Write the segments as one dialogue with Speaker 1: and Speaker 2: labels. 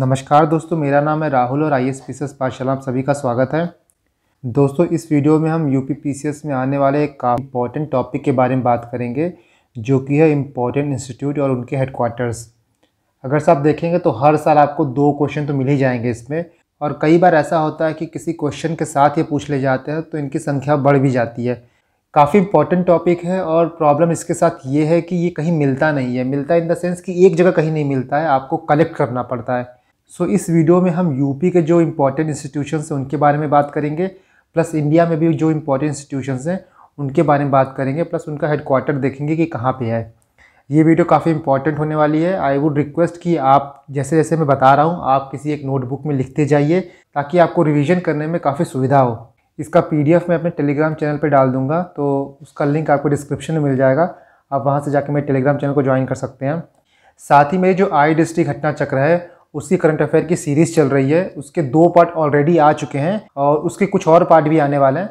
Speaker 1: नमस्कार दोस्तों मेरा नाम है राहुल और आई एस पी पाठशाला आप सभी का स्वागत है दोस्तों इस वीडियो में हम यू पी में आने वाले एक काफ़ी इम्पॉर्टेंट टॉपिक के बारे में बात करेंगे जो कि है इम्पॉर्टेंट इंस्टीट्यूट और उनके हेडकोर्टर्स अगर आप देखेंगे तो हर साल आपको दो क्वेश्चन तो मिल ही जाएंगे इसमें और कई बार ऐसा होता है कि किसी क्वेश्चन के साथ ये पूछ ले जाते हैं तो इनकी संख्या बढ़ भी जाती है काफ़ी इंपॉर्टेंट टॉपिक है और प्रॉब्लम इसके साथ ये है कि ये कहीं मिलता नहीं है मिलता इन द सेंस कि एक जगह कहीं नहीं मिलता है आपको कलेक्ट करना पड़ता है सो so, इस वीडियो में हम यूपी के जो इम्पोर्टेंट इंस्टीट्यूशन हैं उनके बारे में बात करेंगे प्लस इंडिया में भी जो इम्पोर्टेंट इंस्टीट्यूशन हैं उनके बारे में बात करेंगे प्लस उनका हेडक्वार्टर देखेंगे कि कहाँ पे है ये वीडियो काफ़ी इंपॉर्टेंट होने वाली है आई वुड रिक्वेस्ट कि आप जैसे जैसे मैं बता रहा हूँ आप किसी एक नोटबुक में लिखते जाइए ताकि आपको रिविज़न करने में काफ़ी सुविधा हो इसका पीडीएफ मैं अपने टेलीग्राम चैनल पर डाल दूँगा तो उसका लिंक आपको डिस्क्रिप्शन में मिल जाएगा आप वहाँ से जाकर मेरे टेलीग्राम चैनल को ज्वाइन कर सकते हैं साथ ही मेरी जो आई डिस्ट्रिक्ट घटना चक्र है उसकी करंट अफेयर की सीरीज़ चल रही है उसके दो पार्ट ऑलरेडी आ चुके हैं और उसके कुछ और पार्ट भी आने वाले हैं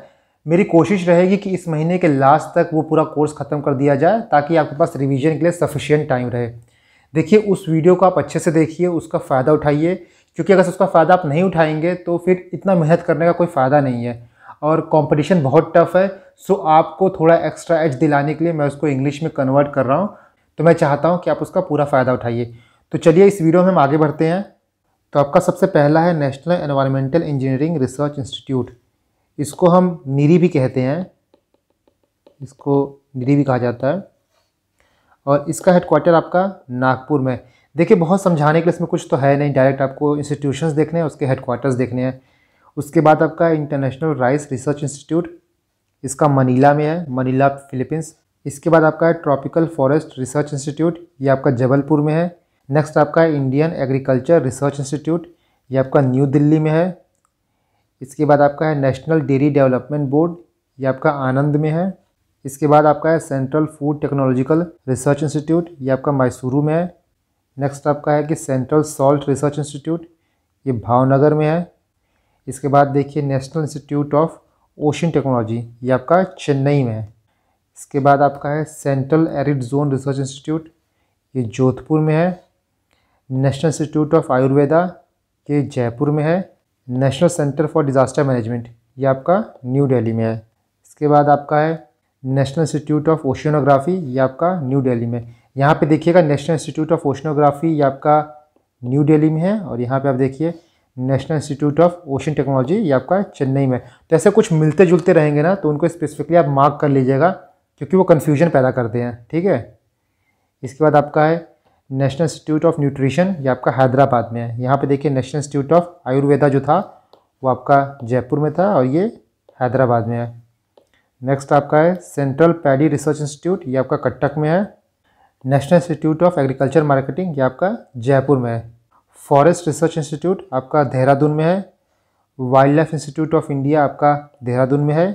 Speaker 1: मेरी कोशिश रहेगी कि इस महीने के लास्ट तक वो पूरा कोर्स ख़त्म कर दिया जाए ताकि आपके पास रिवीजन के लिए सफिशियंट टाइम रहे देखिए उस वीडियो को आप अच्छे से देखिए उसका फ़ायदा उठाइए क्योंकि अगर उसका फ़ायदा आप नहीं उठाएंगे तो फिर इतना मेहनत करने का कोई फ़ायदा नहीं है और कंपटीशन बहुत टफ है सो आपको थोड़ा एक्स्ट्रा एज दिलाने के लिए मैं उसको इंग्लिश में कन्वर्ट कर रहा हूँ तो मैं चाहता हूँ कि आप उसका पूरा फ़ायदा उठाइए तो चलिए इस वीडियो में हम आगे बढ़ते हैं तो आपका सबसे पहला है National Environmental Engineering Research Institute इसको हम निरी भी कहते हैं इसको निरी भी कहा जाता है और इसका हेडक्वार्टर आपका नागपुर में देखिए बहुत समझाने के लिए इसमें कुछ तो है नहीं डायरेक्ट आपको इंस्टीट्यूशंस देखने हैं उसके हेडक्वार्टर्स देखने हैं उसके बाद आपका इंटरनेशनल राइस रिसर्च इंस्टीट्यूट इसका मनीला में है मनीला फिलीपींस इसके बाद आपका है ट्रॉपिकल फॉरेस्ट रिसर्च इंस्टीट्यूट ये आपका जबलपुर में है नेक्स्ट आपका इंडियन एग्रीकल्चर रिसर्च इंस्टीट्यूट ये आपका न्यू दिल्ली में है इसके बाद आपका है नेशनल डेयरी डेवलपमेंट बोर्ड ये आपका आनंद में है इसके बाद आपका है Central Food Technological Research Institute ये आपका मैसूरू में है नेक्स्ट आपका है कि सेंट्रल सॉल्ट रिसर्च इंस्टीट्यूट ये भावनगर में है इसके बाद देखिए National Institute of Ocean Technology ये आपका चेन्नई में है इसके बाद आपका है Central Arid Zone Research Institute ये जोधपुर में है नेशनल इंस्टीट्यूट ऑफ आयुर्वेदा के जयपुर में है National Centre for Disaster Management ये आपका न्यू दिल्ली में है इसके बाद आपका है नेशनल इंस्टीट्यूट ऑफ ओशनोग्राफी ये आपका न्यू दिल्ली में यहाँ पे देखिएगा नेशनल इंस्टीट्यूट ऑफ ओशनोग्राफी ये आपका न्यू दिल्ली में है और यहाँ पे आप देखिए National Institute of Ocean Technology ये आपका चेन्नई में तो ऐसे कुछ मिलते जुलते रहेंगे ना तो उनको स्पेसिफिकली आप मार्क कर लीजिएगा क्योंकि वो कन्फ्यूजन पैदा करते हैं ठीक है इसके बाद आपका है नेशनल इंस्टीट्यूट ऑफ न्यूट्रिशन ये आपका हैदराबाद में है यहाँ पे देखिए नेशनल इंस्टीट्यूट ऑफ आयुर्वेदा जो था वो आपका जयपुर में था और ये हैदराबाद में है नेक्स्ट आपका है सेंट्रल पैडी रिसर्च इंस्टीट्यूट ये आपका कटक में है National Institute of Agriculture Marketing ये आपका जयपुर में है फॉरेस्ट रिसर्च इंस्टीट्यूट आपका देहरादून में है Wildlife Institute of India आपका देहरादून में है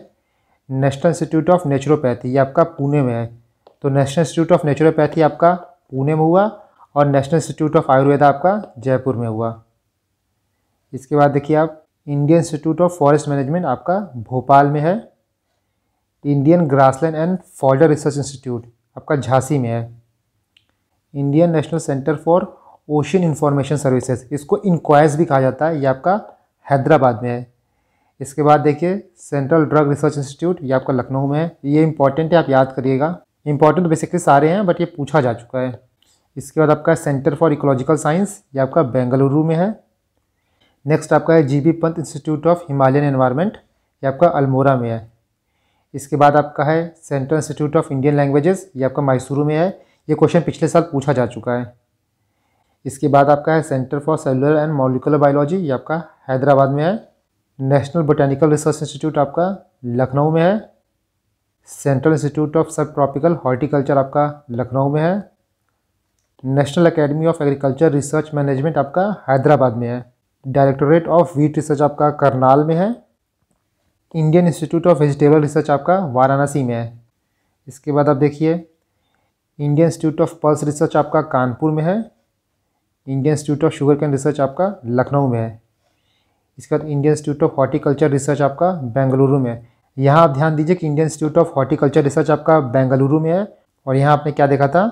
Speaker 1: नेशनल इंस्टीट्यूट ऑफ नेचुरोपैथी ये आपका पुणे में है तो नेशनल इंस्टीट्यूट ऑफ नेचुरोपैथी आपका पुणे में हुआ और नेशनल इंस्टीट्यूट ऑफ आयुर्वेदा आपका जयपुर में हुआ इसके बाद देखिए आप Indian Institute of Forest Management आपका भोपाल में है Indian Grassland and Fodder Research Institute आपका झांसी में है Indian National Centre for Ocean Information Services इसको इंक्वायर्स भी कहा जाता है ये आपका हैदराबाद में है इसके बाद देखिए सेंट्रल ड्रग रिसर्च इंस्टीट्यूट ये आपका लखनऊ में है ये इंपॉर्टेंट है आप याद करिएगा इंपॉर्टेंट बेसिकली सारे हैं बट ये पूछा जा चुका है इसके बाद आपका सेंटर फॉर इकोलॉजिकल साइंस ये आपका बेंगलुरु में है नेक्स्ट आपका है GB Pant Institute of Himalayan Environment ये आपका अल्मोरा में है इसके बाद आपका है Central Institute of Indian Languages ये आपका मैसूरू में है ये क्वेश्चन पिछले साल पूछा जा चुका है इसके बाद आपका है Centre for Cellular and Molecular Biology ये आपका हैदराबाद में है नेशनल बोटेनिकल रिसर्च इंस्टीट्यूट आपका लखनऊ में है Central Institute of Subtropical Horticulture आपका लखनऊ में है National Academy of Agriculture Research Management आपका हैदराबाद में है डायरेक्टोरेट ऑफ वीट रिसर्च आपका करनाल में है Indian Institute of Vegetable Research आपका वाराणसी में है इसके बाद आप देखिए Indian Institute of Pulse Research आपका कानपुर में है Indian Institute of Sugarcane Research आपका लखनऊ में है इसके बाद Indian Institute of Horticulture Research आपका बेंगलुरु में है यहाँ आप ध्यान दीजिए कि Indian Institute of Horticulture Research आपका बेंगलुरु में है और यहाँ आपने क्या देखा था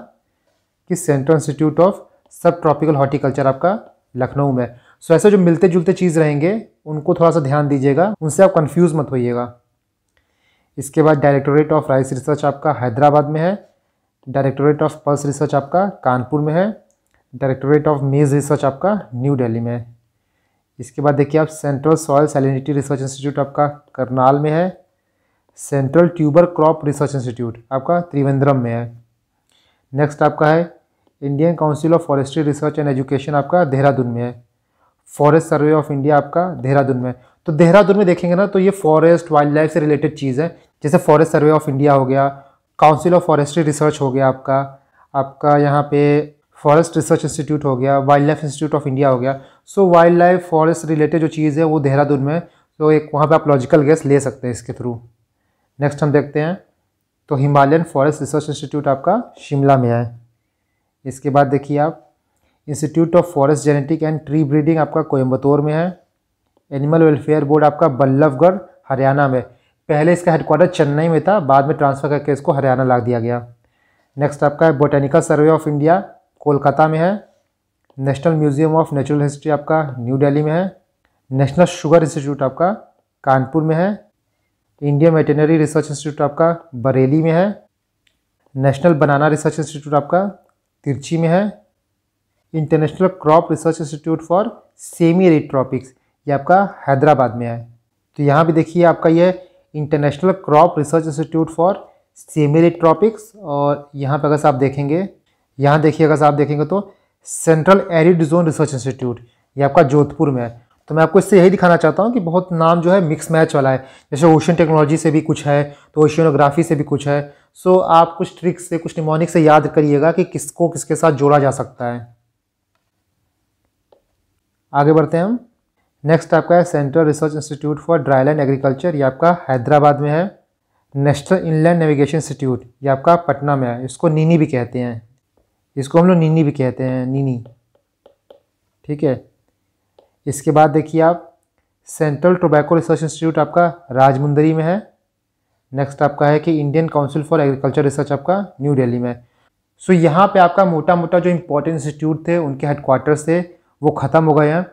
Speaker 1: कि Central Institute of Subtropical Horticulture आपका लखनऊ में सो ऐसे जो मिलते जुलते चीज़ रहेंगे उनको थोड़ा सा ध्यान दीजिएगा उनसे आप कन्फ्यूज़ मत होइएगा इसके बाद डायरेक्टोरेट ऑफ राइस रिसर्च आपका हैदराबाद में है डायरेक्टोरेट ऑफ पल्स रिसर्च आपका कानपुर में है डायरेक्टोरेट ऑफ मेज़ रिसर्च आपका न्यू दिल्ली में है इसके बाद देखिए आप Central Soil Salinity Research Institute आपका करनाल में है Central Tuber Crop Research Institute आपका त्रिवेंद्रम में है नेक्स्ट आपका है Indian Council of Forestry Research and Education आपका देहरादून में है फॉरेस्ट सर्वे ऑफ इंडिया आपका देहरादून में तो देहरादून में देखेंगे ना तो ये फॉरेस्ट वाइल्ड लाइफ से रिलेटेड चीज़ है जैसे फॉरेस्ट सर्वे ऑफ इंडिया हो गया काउंसिल ऑफ फॉरेस्ट्री रिसर्च हो गया आपका आपका यहाँ पे फॉरेस्ट रिसर्च इंस्टीट्यूट हो गया Wildlife Institute of India हो गया so wildlife forest related जो चीज़ है वो देहरादून में तो एक वहाँ पर आप लॉजिकल गैस ले सकते हैं इसके थ्रू नेक्स्ट हम देखते हैं तो हिमालयन फॉरेस्ट रिसर्च इंस्टीट्यूट आपका शिमला में है इसके बाद देखिए आप Institute of Forest Genetic and Tree Breeding आपका कोयम्बतौर में है एनिमल वेलफेयर बोर्ड आपका बल्लभगढ़ हरियाणा में पहले इसका हेडक्वार्टर चेन्नई में था बाद में ट्रांसफ़र करके इसको हरियाणा ला दिया गया नेक्स्ट आपका Botanical Survey of India Kolkata में है National Museum of Natural History आपका न्यू दिल्ली में है नेशनल शुगर इंस्टीट्यूट आपका कानपुर में है इंडियन वेटनरी रिसर्च इंस्टीट्यूट आपका बरेली में है नेशनल बनाना रिसर्च इंस्टीट्यूट आपका तिरछी में है International Crop Research Institute for Semi Arid Tropics ये आपका हैदराबाद में है तो यहाँ भी देखिए आपका ये International Crop Research Institute for Semi Arid Tropics और यहाँ पर अगर आप देखेंगे यहाँ देखिए अगर आप देखेंगे तो Central Arid Zone Research Institute ये आपका जोधपुर में है तो मैं आपको इससे यही दिखाना चाहता हूँ कि बहुत नाम जो है मिक्स मैच वाला है जैसे ओशन टेक्नोलॉजी से भी कुछ है तो ओशियनोग्राफी से भी कुछ है सो आप कुछ ट्रिक्स से कुछ निमोनिक से याद करिएगा कि किसको किसके साथ जोड़ा जा सकता है आगे बढ़ते हैं हम नेक्स्ट आपका है Central Research Institute for Dryland Agriculture ये आपका हैदराबाद में है नेशनल इनलैंड नेविगेशन इंस्टीट्यूट ये आपका पटना में है इसको नीनी भी कहते हैं इसको हम लोग नीनी भी कहते हैं नीनी ठीक है इसके बाद देखिए आप सेंट्रल टोबैको रिसर्च इंस्टीट्यूट आपका राजमुंदरी में है नेक्स्ट आपका है कि Indian Council for Agriculture Research आपका न्यू दिल्ली में सो so, यहाँ पे आपका मोटा मोटा जो इम्पोर्टेंट इंस्टीट्यूट थे उनके हेडक्वार्टर्स थे वो ख़त्म हो गए हैं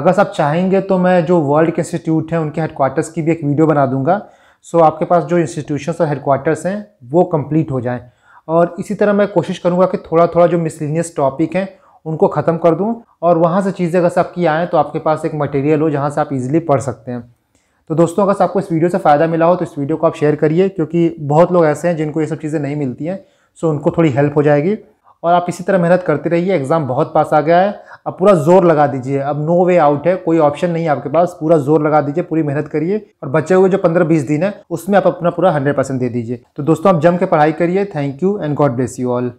Speaker 1: अगर आप चाहेंगे तो मैं जो वर्ल्ड के इंस्टीट्यूट हैं उनके हेडक्वार्टर्स की भी एक वीडियो बना दूंगा सो so, आपके पास जो इंस्टीट्यूशंस और हेडक्वार्टर्स हैं वो कंप्लीट हो जाएँ और इसी तरह मैं कोशिश करूँगा कि थोड़ा थोड़ा जो मिसलिनियस टॉपिक हैं उनको ख़त्म कर दूँ और वहाँ से चीज़ें अगर आपकी आएँ तो आपके पास एक मटेरियल हो जहाँ से आप इजीली पढ़ सकते हैं तो दोस्तों अगर आपको इस वीडियो से फ़ायदा मिला हो तो इस वीडियो को आप शेयर करिए क्योंकि बहुत लोग ऐसे हैं जिनको ये सब चीज़ें नहीं मिलती हैं सो उनको थोड़ी हेल्प हो जाएगी और आप इसी तरह मेहनत करते रहिए एग्ज़ाम बहुत पास आ गया है अब पूरा जोर लगा दीजिए अब नो वे आउट है कोई ऑप्शन नहीं है आपके पास पूरा जोर लगा दीजिए पूरी मेहनत करिए और बचे हुए जो पंद्रह बीस दिन है उसमें आप अपना पूरा हंड्रेड परसेंट दे दीजिए तो दोस्तों आप जम के पढ़ाई करिए thank you and God bless you all